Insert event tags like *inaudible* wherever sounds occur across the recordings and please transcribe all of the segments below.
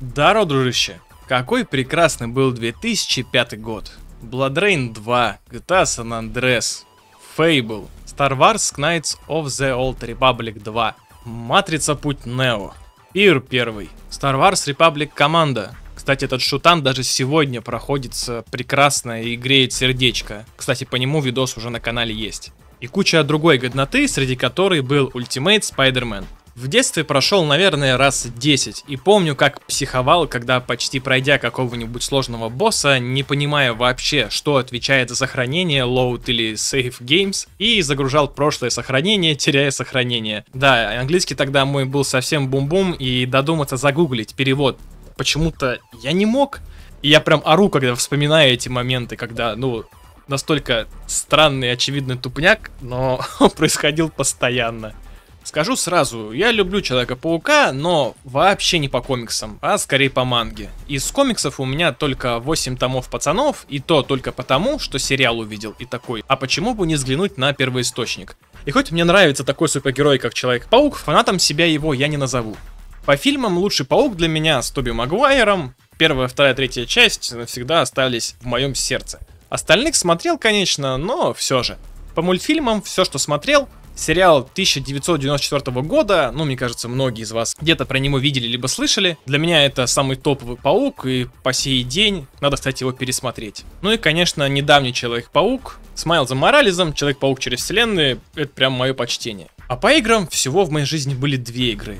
Даро, дружище, какой прекрасный был 2005 год. Blood Rain 2, GTA San Andreas, Fable, Star Wars Knights of the Old Republic 2, Матрица Путь Нео, Пир 1, Star Wars Republic Команда. Кстати, этот шутан даже сегодня проходится прекрасно и греет сердечко. Кстати, по нему видос уже на канале есть. И куча другой годноты, среди которой был Ultimate Spider-Man. В детстве прошел, наверное, раз 10, и помню, как психовал, когда почти пройдя какого-нибудь сложного босса, не понимая вообще, что отвечает за сохранение, load или save games, и загружал прошлое сохранение, теряя сохранение. Да, английский тогда мой был совсем бум-бум, и додуматься загуглить перевод почему-то я не мог, и я прям ору, когда вспоминаю эти моменты, когда, ну, настолько странный, очевидный тупняк, но *laughs* происходил постоянно. Скажу сразу, я люблю Человека-паука, но вообще не по комиксам, а скорее по манге. Из комиксов у меня только 8 томов пацанов, и то только потому, что сериал увидел и такой, а почему бы не взглянуть на первоисточник? И хоть мне нравится такой супергерой, как Человек-паук, фанатом себя его я не назову. По фильмам «Лучший паук» для меня с Тоби Магуайром, первая, вторая, третья часть навсегда остались в моем сердце. Остальных смотрел, конечно, но все же. По мультфильмам все, что смотрел, Сериал 1994 года, ну, мне кажется, многие из вас где-то про него видели либо слышали. Для меня это самый топовый Паук, и по сей день надо, кстати, его пересмотреть. Ну и, конечно, недавний Человек-паук с Майлзом Морализом, Человек-паук через вселенные, это прям мое почтение. А по играм всего в моей жизни были две игры.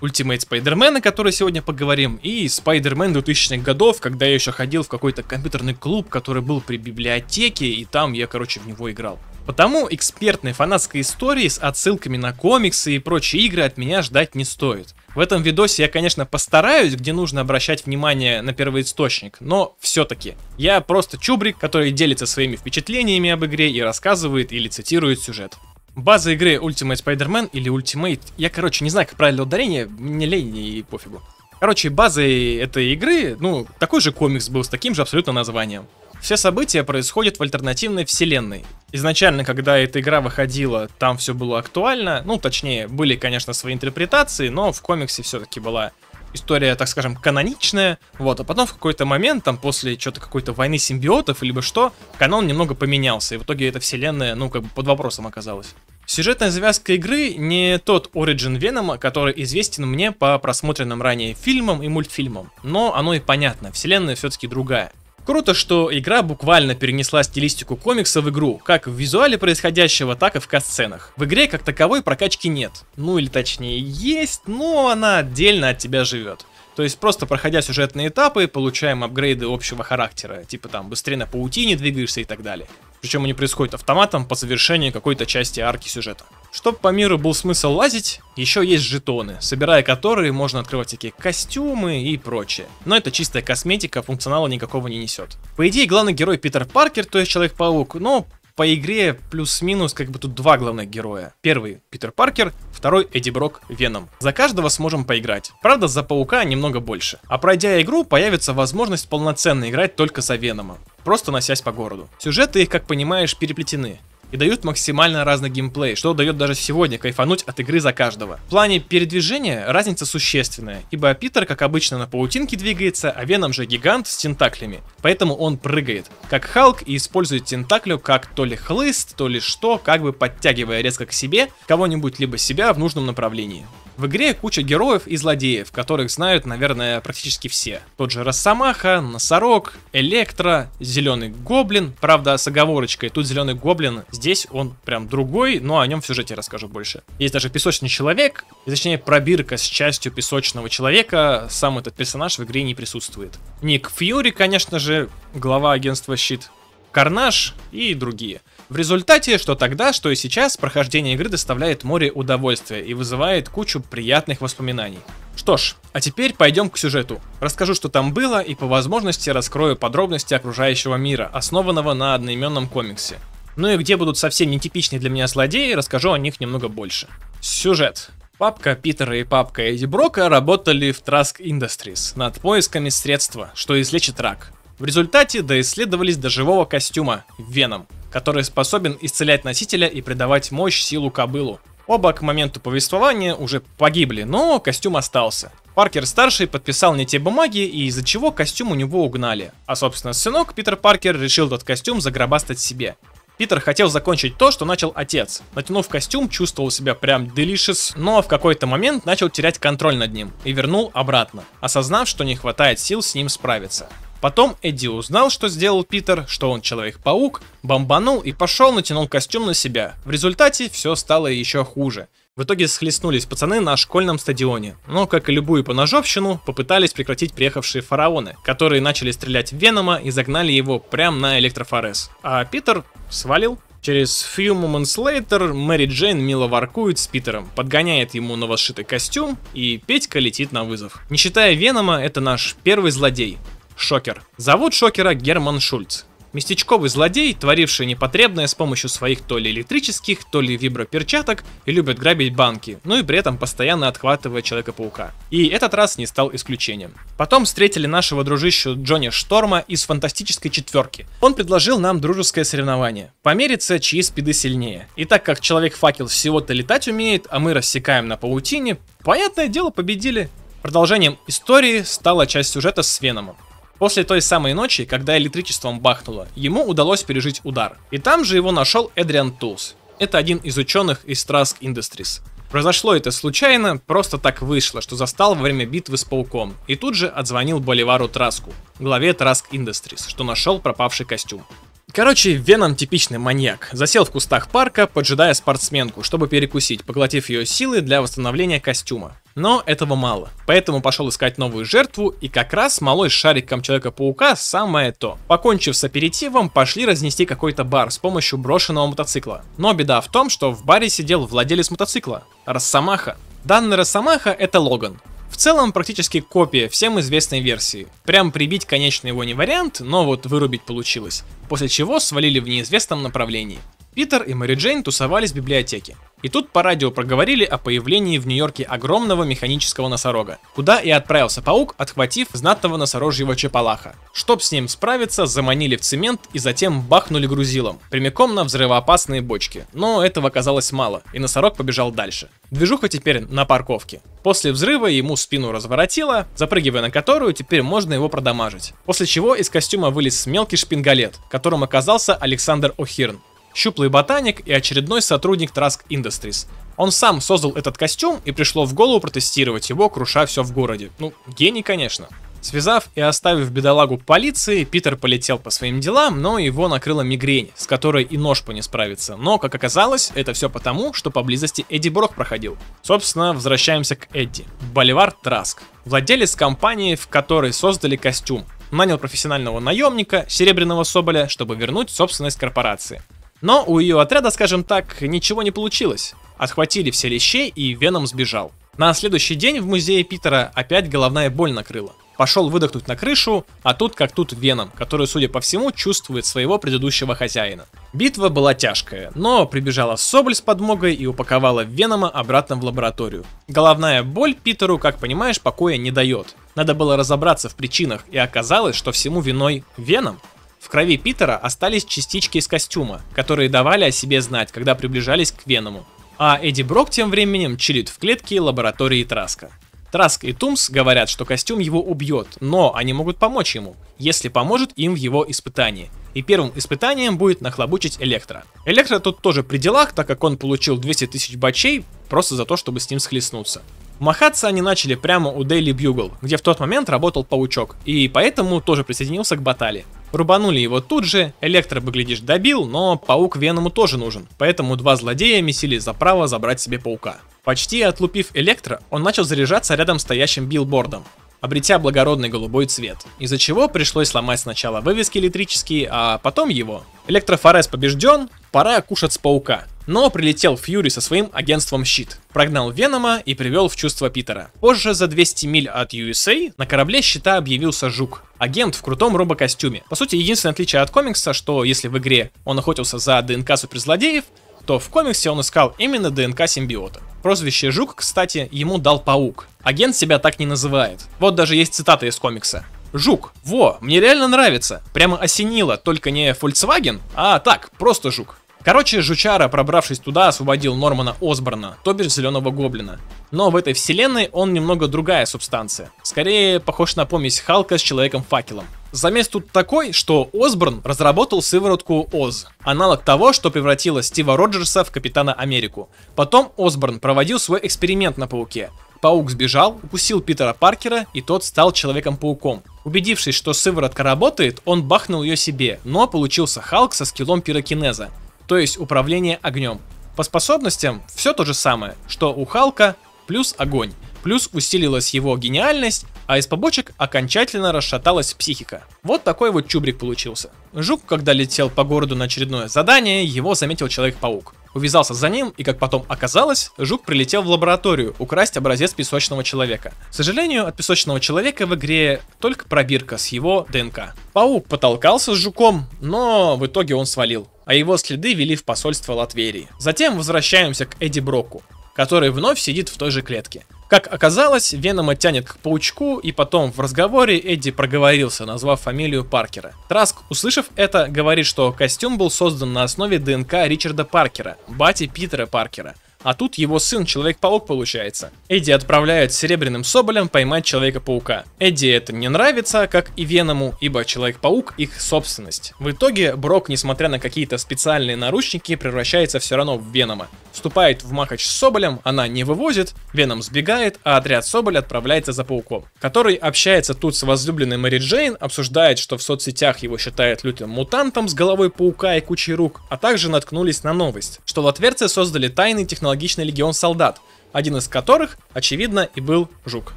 Ультимейт Спайдермен, о которой сегодня поговорим, и Спайдермен 2000-х годов, когда я еще ходил в какой-то компьютерный клуб, который был при библиотеке, и там я, короче, в него играл. Потому экспертной фанатской истории с отсылками на комиксы и прочие игры от меня ждать не стоит. В этом видосе я, конечно, постараюсь, где нужно обращать внимание на первоисточник, но все-таки. Я просто чубрик, который делится своими впечатлениями об игре и рассказывает или цитирует сюжет. База игры Ultimate Spider-Man или Ultimate, я, короче, не знаю, как правильно ударение, мне лень и пофигу. Короче, базой этой игры, ну, такой же комикс был с таким же абсолютно названием. Все события происходят в альтернативной вселенной. Изначально, когда эта игра выходила, там все было актуально. Ну, точнее, были, конечно, свои интерпретации, но в комиксе все-таки была история, так скажем, каноничная, вот, а потом в какой-то момент, там, после что-то какой-то войны симбиотов, либо что, канон немного поменялся, и в итоге эта вселенная, ну, как бы под вопросом оказалась. Сюжетная завязка игры не тот оригин Венома, который известен мне по просмотренным ранее фильмам и мультфильмам, но оно и понятно, вселенная все-таки другая. Круто, что игра буквально перенесла стилистику комикса в игру, как в визуале происходящего, так и в касценах. В игре как таковой прокачки нет. Ну или точнее есть, но она отдельно от тебя живет. То есть просто проходя сюжетные этапы, получаем апгрейды общего характера, типа там быстрее на паутине двигаешься и так далее. Причем они происходят автоматом по завершении какой-то части арки сюжета. Чтобы по миру был смысл лазить, еще есть жетоны, собирая которые можно открывать всякие костюмы и прочее. Но это чистая косметика, функционала никакого не несет. По идее, главный герой Питер Паркер, то есть Человек-паук, но по игре плюс-минус как бы тут два главных героя. Первый Питер Паркер, второй Эдди Брок Веном. За каждого сможем поиграть. Правда, за Паука немного больше. А пройдя игру, появится возможность полноценно играть только за Венома. Просто носясь по городу. Сюжеты их, как понимаешь, переплетены и дают максимально разный геймплей, что дает даже сегодня кайфануть от игры за каждого. В плане передвижения разница существенная, ибо Питер, как обычно, на паутинке двигается, а Веном же гигант с тентаклями, поэтому он прыгает, как Халк, и использует тентаклю как то ли хлыст, то ли что, как бы подтягивая резко к себе кого-нибудь либо себя в нужном направлении. В игре куча героев и злодеев, которых знают, наверное, практически все. Тот же Росомаха, Носорог, Электро, Зеленый Гоблин, правда с оговорочкой, тут Зеленый Гоблин, здесь он прям другой, но о нем в сюжете расскажу больше. Есть даже Песочный Человек, точнее пробирка с частью Песочного Человека, сам этот персонаж в игре не присутствует. Ник Фьюри, конечно же, глава агентства Щит, Карнаж и другие. В результате, что тогда, что и сейчас, прохождение игры доставляет море удовольствия и вызывает кучу приятных воспоминаний. Что ж, а теперь пойдем к сюжету. Расскажу, что там было, и по возможности раскрою подробности окружающего мира, основанного на одноименном комиксе. Ну и где будут совсем нетипичные для меня злодеи, расскажу о них немного больше. Сюжет. Папка Питера и папка Эдди Брока работали в Траск Industries над поисками средства, что излечит рак. В результате доисследовались до живого костюма Веном, который способен исцелять носителя и придавать мощь силу кобылу. Оба к моменту повествования уже погибли, но костюм остался. Паркер-старший подписал не те бумаги, и из-за чего костюм у него угнали. А собственно сынок Питер Паркер решил этот костюм загробастать себе. Питер хотел закончить то, что начал отец. Натянув костюм, чувствовал себя прям delicious, но в какой-то момент начал терять контроль над ним и вернул обратно, осознав, что не хватает сил с ним справиться. Потом Эдди узнал, что сделал Питер, что он Человек-паук, бомбанул и пошел натянул костюм на себя. В результате все стало еще хуже. В итоге схлестнулись пацаны на школьном стадионе, но, как и любую поножовщину, попытались прекратить приехавшие фараоны, которые начали стрелять в Венома и загнали его прямо на электрофорез. А Питер свалил. Через few moments later Мэри Джейн мило воркует с Питером, подгоняет ему новосшитый костюм, и Петька летит на вызов. Не считая Венома, это наш первый злодей. Шокер. Зовут Шокера Герман Шульц. Местечковый злодей, творивший непотребное с помощью своих то ли электрических, то ли виброперчаток, и любит грабить банки, ну и при этом постоянно отхватывая Человека-паука. И этот раз не стал исключением. Потом встретили нашего дружищу Джонни Шторма из Фантастической Четверки. Он предложил нам дружеское соревнование. Помериться, чьи спиды сильнее. И так как Человек-факел всего-то летать умеет, а мы рассекаем на паутине, понятное дело, победили. Продолжением истории стала часть сюжета с Веномом. После той самой ночи, когда электричеством бахнуло, ему удалось пережить удар. И там же его нашел Эдриан Тулс. Это один из ученых из Trask Industries. Произошло это случайно, просто так вышло, что застал во время битвы с пауком, и тут же отзвонил Боливару Траску, главе Траск Industries, что нашел пропавший костюм. Короче, Веном типичный маньяк. Засел в кустах парка, поджидая спортсменку, чтобы перекусить, поглотив ее силы для восстановления костюма. Но этого мало. Поэтому пошел искать новую жертву, и как раз малой шариком Человека-паука самое то. Покончив с аперитивом, пошли разнести какой-то бар с помощью брошенного мотоцикла. Но беда в том, что в баре сидел владелец мотоцикла, Росомаха. Данный Росомаха это Логан. В целом практически копия всем известной версии. Прям прибить, конечно, его не вариант, но вот вырубить получилось. После чего свалили в неизвестном направлении. Питер и Мэри Джейн тусовались в библиотеке. И тут по радио проговорили о появлении в Нью-Йорке огромного механического носорога, куда и отправился паук, отхватив знатного носорожьего чапалаха. Чтоб с ним справиться, заманили в цемент и затем бахнули грузилом, прямиком на взрывоопасные бочки. Но этого оказалось мало, и носорог побежал дальше. Движуха теперь на парковке. После взрыва ему спину разворотило, запрыгивая на которую теперь можно его продамажить. После чего из костюма вылез мелкий шпингалет, которым оказался Александр О'Хирн щуплый ботаник и очередной сотрудник Траск Industries. Он сам создал этот костюм и пришло в голову протестировать его, круша все в городе. Ну, гений, конечно. Связав и оставив бедолагу полиции, Питер полетел по своим делам, но его накрыла мигрень, с которой и нож по не справится. Но, как оказалось, это все потому, что поблизости Эдди Брок проходил. Собственно, возвращаемся к Эдди. Боливар Траск. Владелец компании, в которой создали костюм. Нанял профессионального наемника, Серебряного Соболя, чтобы вернуть собственность корпорации. Но у ее отряда, скажем так, ничего не получилось. Отхватили все лещей и Веном сбежал. На следующий день в музее Питера опять головная боль накрыла. Пошел выдохнуть на крышу, а тут как тут Веном, который, судя по всему, чувствует своего предыдущего хозяина. Битва была тяжкая, но прибежала Соболь с подмогой и упаковала Венома обратно в лабораторию. Головная боль Питеру, как понимаешь, покоя не дает. Надо было разобраться в причинах, и оказалось, что всему виной Веном. В крови Питера остались частички из костюма, которые давали о себе знать, когда приближались к Веному. А Эдди Брок тем временем чилит в клетке лаборатории Траска. Траск и Тумс говорят, что костюм его убьет, но они могут помочь ему, если поможет им в его испытании. И первым испытанием будет нахлобучить Электро. Электро тут тоже при делах, так как он получил 200 тысяч бачей просто за то, чтобы с ним схлестнуться. Махаться они начали прямо у Daily Bugle, где в тот момент работал Паучок, и поэтому тоже присоединился к баталии. Рубанули его тут же, Электро бы, глядишь, добил, но паук Веному тоже нужен, поэтому два злодея месили за право забрать себе паука. Почти отлупив Электро, он начал заряжаться рядом стоящим билбордом, обретя благородный голубой цвет, из-за чего пришлось сломать сначала вывески электрические, а потом его. Электрофорез побежден, пора кушать с паука. Но прилетел Фьюри со своим агентством Щит, прогнал Венома и привел в чувство Питера. Позже за 200 миль от USA на корабле Щита объявился Жук, агент в крутом робокостюме. По сути, единственное отличие от комикса, что если в игре он охотился за ДНК суперзлодеев, то в комиксе он искал именно ДНК симбиота. Прозвище Жук, кстати, ему дал Паук. Агент себя так не называет. Вот даже есть цитата из комикса. Жук. Во, мне реально нравится. Прямо осенило, только не Volkswagen, а так, просто жук. Короче, Жучара, пробравшись туда, освободил Нормана Осборна, то бишь Зеленого Гоблина. Но в этой вселенной он немного другая субстанция. Скорее, похож на помесь Халка с Человеком-факелом. Замес тут такой, что Осборн разработал сыворотку Оз, аналог того, что превратило Стива Роджерса в Капитана Америку. Потом Осборн проводил свой эксперимент на Пауке. Паук сбежал, укусил Питера Паркера, и тот стал Человеком-пауком. Убедившись, что сыворотка работает, он бахнул ее себе, но получился Халк со скиллом пирокинеза то есть управление огнем. По способностям все то же самое, что у Халка плюс огонь, плюс усилилась его гениальность, а из побочек окончательно расшаталась психика. Вот такой вот чубрик получился. Жук, когда летел по городу на очередное задание, его заметил Человек-паук. Увязался за ним, и как потом оказалось, Жук прилетел в лабораторию украсть образец песочного человека. К сожалению, от песочного человека в игре только пробирка с его ДНК. Паук потолкался с Жуком, но в итоге он свалил а его следы вели в посольство Латверии. Затем возвращаемся к Эдди Броку, который вновь сидит в той же клетке. Как оказалось, Венома тянет к паучку, и потом в разговоре Эдди проговорился, назвав фамилию Паркера. Траск, услышав это, говорит, что костюм был создан на основе ДНК Ричарда Паркера, бати Питера Паркера – а тут его сын Человек-паук получается. Эдди отправляют Серебряным Соболем поймать Человека-паука. Эдди это не нравится, как и Веному, ибо Человек-паук их собственность. В итоге Брок, несмотря на какие-то специальные наручники, превращается все равно в Венома. Вступает в махач с Соболем, она не вывозит, Веном сбегает, а отряд Соболь отправляется за Пауком, который общается тут с возлюбленной Мэри Джейн, обсуждает, что в соцсетях его считают лютым мутантом с головой Паука и кучей рук, а также наткнулись на новость, что латверцы создали тайный технологичный легион солдат, один из которых, очевидно, и был Жук.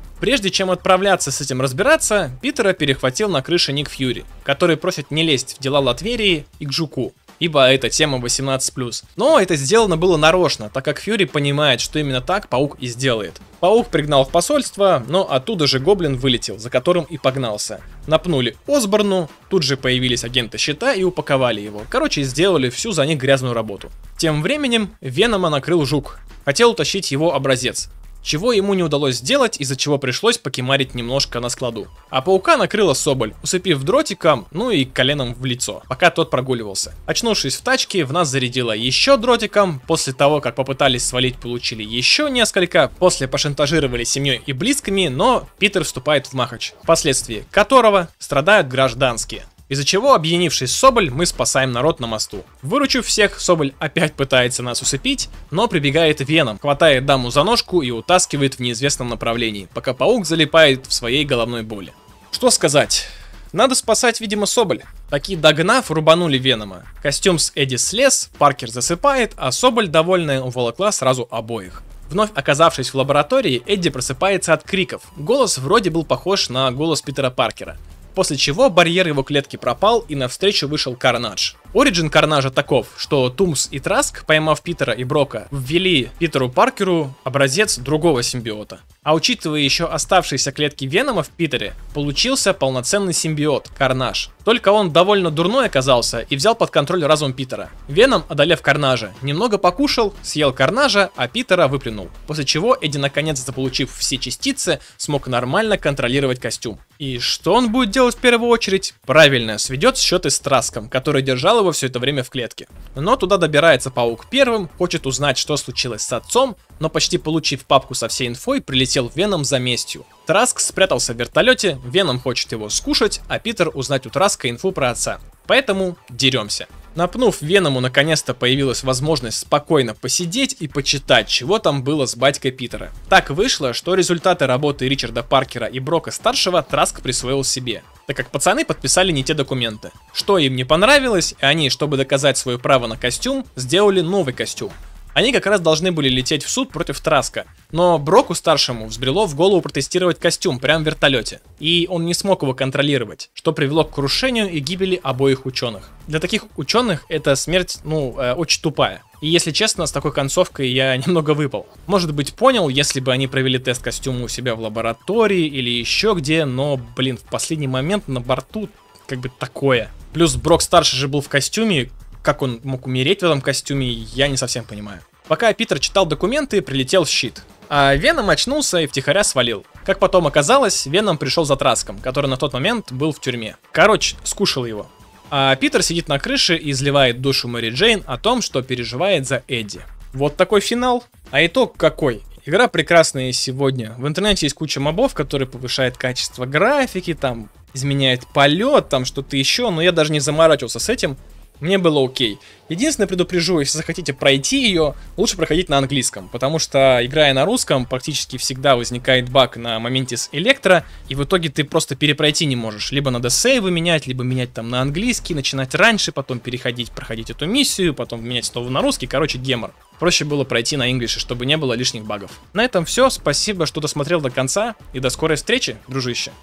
Прежде чем отправляться с этим разбираться, Питера перехватил на крыше Ник Фьюри, который просит не лезть в дела Латверии и к Жуку, ибо эта тема 18+. Но это сделано было нарочно, так как Фьюри понимает, что именно так Паук и сделает. Паук пригнал в посольство, но оттуда же Гоблин вылетел, за которым и погнался. Напнули Осборну, тут же появились агенты Щита и упаковали его. Короче, сделали всю за них грязную работу. Тем временем Венома накрыл жук. Хотел утащить его образец, чего ему не удалось сделать, из-за чего пришлось покемарить немножко на складу. А паука накрыла Соболь, усыпив дротиком, ну и коленом в лицо, пока тот прогуливался. Очнувшись в тачке, в нас зарядила еще дротиком, после того, как попытались свалить, получили еще несколько, после пошантажировали семьей и близкими, но Питер вступает в махач, впоследствии которого страдают гражданские. Из-за чего, объединившись с Соболь, мы спасаем народ на мосту. Выручив всех, Соболь опять пытается нас усыпить, но прибегает Веном, хватает даму за ножку и утаскивает в неизвестном направлении, пока паук залипает в своей головной боли. Что сказать? Надо спасать, видимо, Соболь. Такие догнав, рубанули Венома. Костюм с Эдди слез, Паркер засыпает, а Соболь, довольная, уволокла сразу обоих. Вновь оказавшись в лаборатории, Эдди просыпается от криков. Голос вроде был похож на голос Питера Паркера после чего барьер его клетки пропал и навстречу вышел Карнадж. Оригин Карнажа таков, что Тумс и Траск, поймав Питера и Брока, ввели Питеру Паркеру образец другого симбиота. А учитывая еще оставшиеся клетки Венома в Питере, получился полноценный симбиот – Карнаж. Только он довольно дурной оказался и взял под контроль разум Питера. Веном, одолев Карнажа, немного покушал, съел Карнажа, а Питера выплюнул. После чего Эдди наконец заполучив все частицы, смог нормально контролировать костюм. И что он будет делать в первую очередь? Правильно, сведет счеты с Траском, который держал Белого все это время в клетке. Но туда добирается паук первым, хочет узнать, что случилось с отцом, но почти получив папку со всей инфой, прилетел Веном за местью. Траск спрятался в вертолете, Веном хочет его скушать, а Питер узнать у Траска инфу про отца. Поэтому деремся. Напнув Веному, наконец-то появилась возможность спокойно посидеть и почитать, чего там было с батькой Питера. Так вышло, что результаты работы Ричарда Паркера и Брока-старшего Траск присвоил себе так как пацаны подписали не те документы. Что им не понравилось, и они, чтобы доказать свое право на костюм, сделали новый костюм. Они как раз должны были лететь в суд против Траска, но Броку старшему взбрело в голову протестировать костюм прямо в вертолете, и он не смог его контролировать, что привело к крушению и гибели обоих ученых. Для таких ученых эта смерть, ну, э, очень тупая. И если честно, с такой концовкой я *laughs* немного выпал. Может быть понял, если бы они провели тест костюма у себя в лаборатории или еще где, но, блин, в последний момент на борту как бы такое. Плюс Брок старший же был в костюме, как он мог умереть в этом костюме, я не совсем понимаю. Пока Питер читал документы, прилетел щит. А Веном очнулся и втихаря свалил. Как потом оказалось, Веном пришел за Траском, который на тот момент был в тюрьме. Короче, скушал его. А Питер сидит на крыше и изливает душу Мэри Джейн о том, что переживает за Эдди. Вот такой финал. А итог какой? Игра прекрасная сегодня. В интернете есть куча мобов, которые повышают качество графики, там изменяет полет, там что-то еще, но я даже не заморачивался с этим. Мне было окей. Единственное, предупрежу, если захотите пройти ее, лучше проходить на английском, потому что, играя на русском, практически всегда возникает баг на моменте с электро, и в итоге ты просто перепройти не можешь. Либо надо сейвы менять, либо менять там на английский, начинать раньше, потом переходить, проходить эту миссию, потом менять снова на русский, короче, гемор. Проще было пройти на инглише, чтобы не было лишних багов. На этом все, спасибо, что досмотрел до конца, и до скорой встречи, дружище.